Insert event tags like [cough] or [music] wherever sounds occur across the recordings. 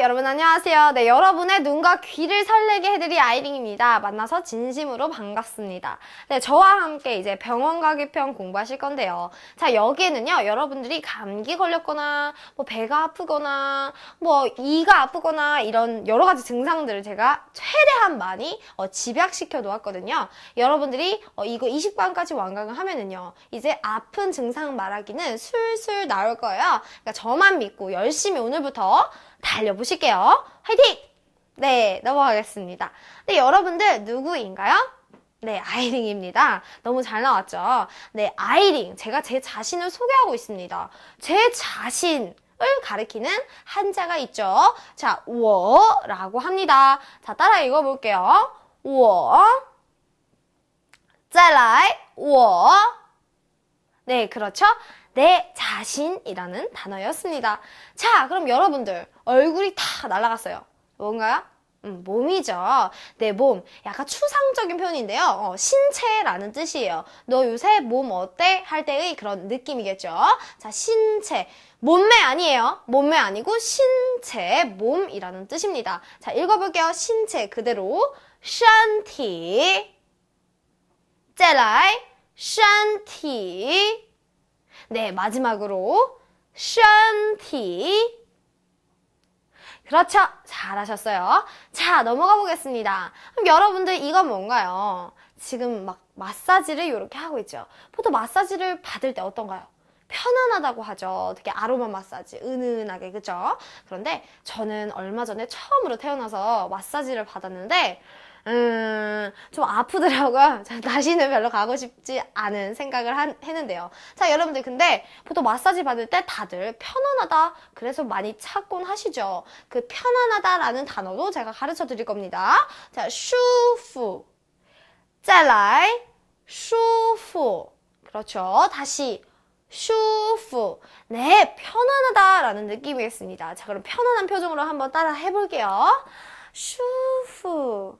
여러분 안녕하세요. 네, 여러분의 눈과 귀를 설레게 해드릴 아이링입니다. 만나서 진심으로 반갑습니다. 네, 저와 함께 이제 병원 가기 편 공부하실 건데요. 자, 여기에는요, 여러분들이 감기 걸렸거나, 뭐 배가 아프거나, 뭐 이가 아프거나 이런 여러 가지 증상들을 제가 최대한 많이 어, 집약시켜 놓았거든요. 여러분들이 어, 이거 20관까지 완강을 하면은요, 이제 아픈 증상 말하기는 술술 나올 거예요. 그러니까 저만 믿고 열심히 오늘부터 달려보실게요. 화이팅! 네, 넘어가겠습니다. 네, 여러분들 누구인가요? 네, 아이링입니다. 너무 잘 나왔죠? 네, 아이링. 제가 제 자신을 소개하고 있습니다. 제 자신. 을 가리키는 한자가 있죠. 자, 워라고 합니다. 자, 따라 읽어볼게요. 워, 再来我. 네, 그렇죠? 내 자신이라는 단어였습니다. 자, 그럼 여러분들 얼굴이 다 날아갔어요. 뭔가요? 음, 몸이죠. 내 몸. 약간 추상적인 표현인데요. 어, 신체라는 뜻이에요. 너 요새 몸 어때? 할 때의 그런 느낌이겠죠. 자, 신체. 몸매 아니에요. 몸매 아니고 신체, 몸이라는 뜻입니다. 자, 읽어볼게요. 신체 그대로. 身体.再来.身体. 네, 마지막으로 身티 그렇죠. 잘하셨어요. 자, 넘어가 보겠습니다. 그럼 여러분들 이건 뭔가요? 지금 막 마사지를 이렇게 하고 있죠. 보통 마사지를 받을 때 어떤가요? 편안하다고 하죠. 되게 아로마 마사지, 은은하게, 그죠? 그런데 저는 얼마 전에 처음으로 태어나서 마사지를 받았는데, 음, 좀 아프더라고요. [laughs] 다시는 별로 가고 싶지 않은 생각을 한, 했는데요. 자, 여러분들, 근데 보통 마사지 받을 때 다들 편안하다. 그래서 많이 찾곤 하시죠. 그 편안하다라는 단어도 제가 가르쳐 드릴 겁니다. 자, 슈프. 짤라이, 슈프. 그렇죠. 다시. 쇼프. 네, 편안하다라는 느낌이겠습니다. 자, 그럼 편안한 표정으로 한번 따라 해볼게요. 슈프.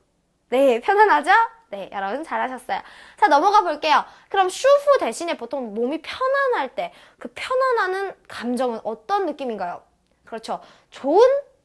네, 편안하죠? 네, 여러분 잘하셨어요. 자, 넘어가 볼게요. 그럼 슈프 대신에 보통 몸이 편안할 때 그 편안하는 감정은 어떤 느낌인가요? 그렇죠. 좋은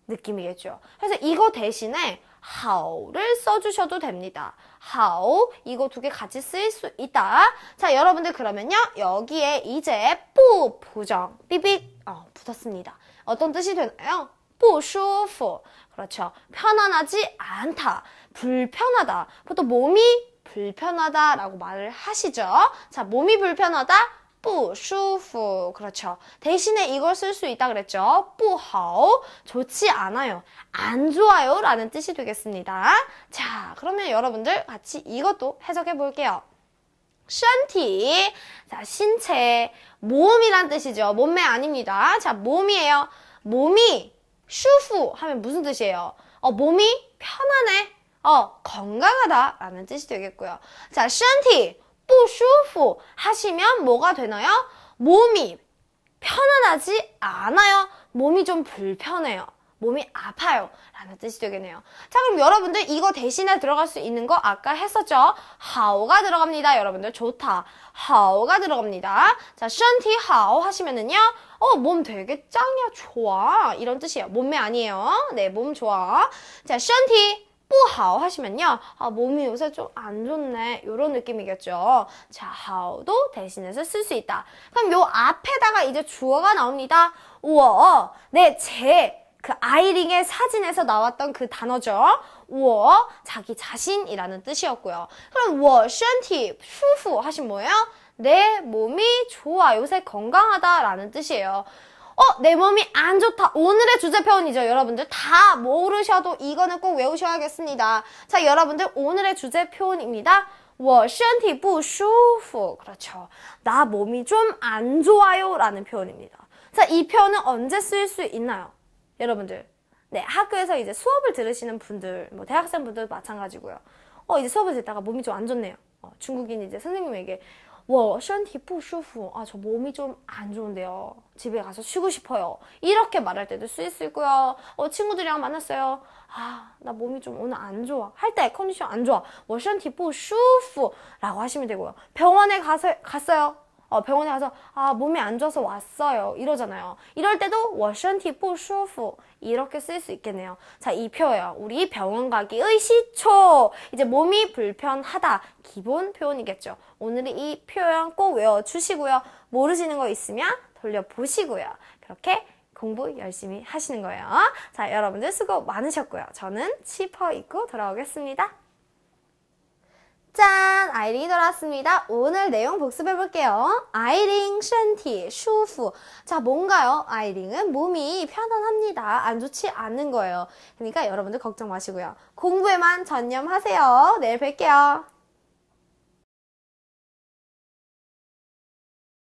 느낌이겠죠. 그래서 이거 대신에 how를 써주셔도 됩니다. how 이거 두 개 같이 쓰일 수 있다. 자 여러분들 그러면요 여기에 이제 부 부정 삐빅 어, 붙었습니다. 어떤 뜻이 되나요? 不舒服 그렇죠. 편안하지 않다. 불편하다. 보통 몸이 불편하다라고 말을 하시죠. 자 몸이 불편하다. 부舒服 그렇죠. 대신에 이걸 쓸 수 있다 그랬죠. 부하好 좋지 않아요. 안 좋아요. 라는 뜻이 되겠습니다. 자, 그러면 여러분들 같이 이것도 해석해 볼게요. 身티 자, 신체. 몸이란 뜻이죠. 몸매 아닙니다. 자, 몸이에요. 몸이 슈프 하면 무슨 뜻이에요? 어, 몸이 편안해. 어, 건강하다 라는 뜻이 되겠고요. 자, 身体不舒服 하시면 뭐가 되나요? 몸이 편안하지 않아요. 몸이 좀 불편해요. 몸이 아파요. 라는 뜻이 되겠네요. 자, 그럼 여러분들 이거 대신에 들어갈 수 있는 거 아까 했었죠? 하오가 들어갑니다. 여러분들 좋다. 하오가 들어갑니다. 자, 션티 하오 하시면은요. 어, 몸 되게 짱이야. 좋아. 이런 뜻이에요. 몸매 아니에요. 네, 몸 좋아. 자, 션티 不好 하시면요. 아, 몸이 요새 좀 안 좋네. 이런 느낌이겠죠. 자, how도 대신해서 쓸 수 있다. 그럼 요 앞에다가 이제 주어가 나옵니다. 우어. 네, 제. 그 아이링의 사진에서 나왔던 그 단어죠. 我 자기 자신이라는 뜻이었고요. 그럼 我身体 후후 하신 뭐예요? 내 몸이 좋아 요새 건강하다라는 뜻이에요. 어, 내 몸이 안 좋다. 오늘의 주제 표현이죠, 여러분들. 다 모르셔도 이거는 꼭 외우셔야겠습니다. 자, 여러분들, 오늘의 주제 표현입니다. 我身体不舒服. 그렇죠. 나 몸이 좀 안 좋아요. 라는 표현입니다. 자, 이 표현은 언제 쓰일 수 있나요? 여러분들. 네, 학교에서 이제 수업을 들으시는 분들, 뭐, 대학생분들 마찬가지고요. 어, 이제 수업을 듣다가 몸이 좀 안 좋네요. 어, 중국인 이제 선생님에게 와, 션티 부슈프. 아, 저 몸이 좀 안 좋은데요. 집에 가서 쉬고 싶어요. 이렇게 말할 때도 쓰수 있고요. 어, 친구들이랑 만났어요. 아, 나 몸이 좀 오늘 안 좋아. 할 때 컨디션 안 좋아. 워 션티 부슈프라고 하시면 되고요. 병원에 가서 갔어요. 어, 병원에 가서 아 몸이 안 좋아서 왔어요 이러잖아요. 이럴 때도 我身体不舒服 이렇게 쓸 수 있겠네요. 자, 이 표예요. 우리 병원 가기의 시초. 이제 몸이 불편하다. 기본 표현이겠죠. 오늘은 이 표현 꼭 외워주시고요. 모르시는 거 있으면 돌려보시고요. 그렇게 공부 열심히 하시는 거예요. 자, 여러분들 수고 많으셨고요. 저는 치퍼 입고 돌아오겠습니다. 짠! 아이링이 돌아왔습니다. 오늘 내용 복습해볼게요. 아이링, 쉔티 슈프. 자, 뭔가요? 아이링은 몸이 편안합니다. 안 좋지 않는 거예요. 그러니까 여러분들 걱정 마시고요. 공부에만 전념하세요. 내일 뵐게요.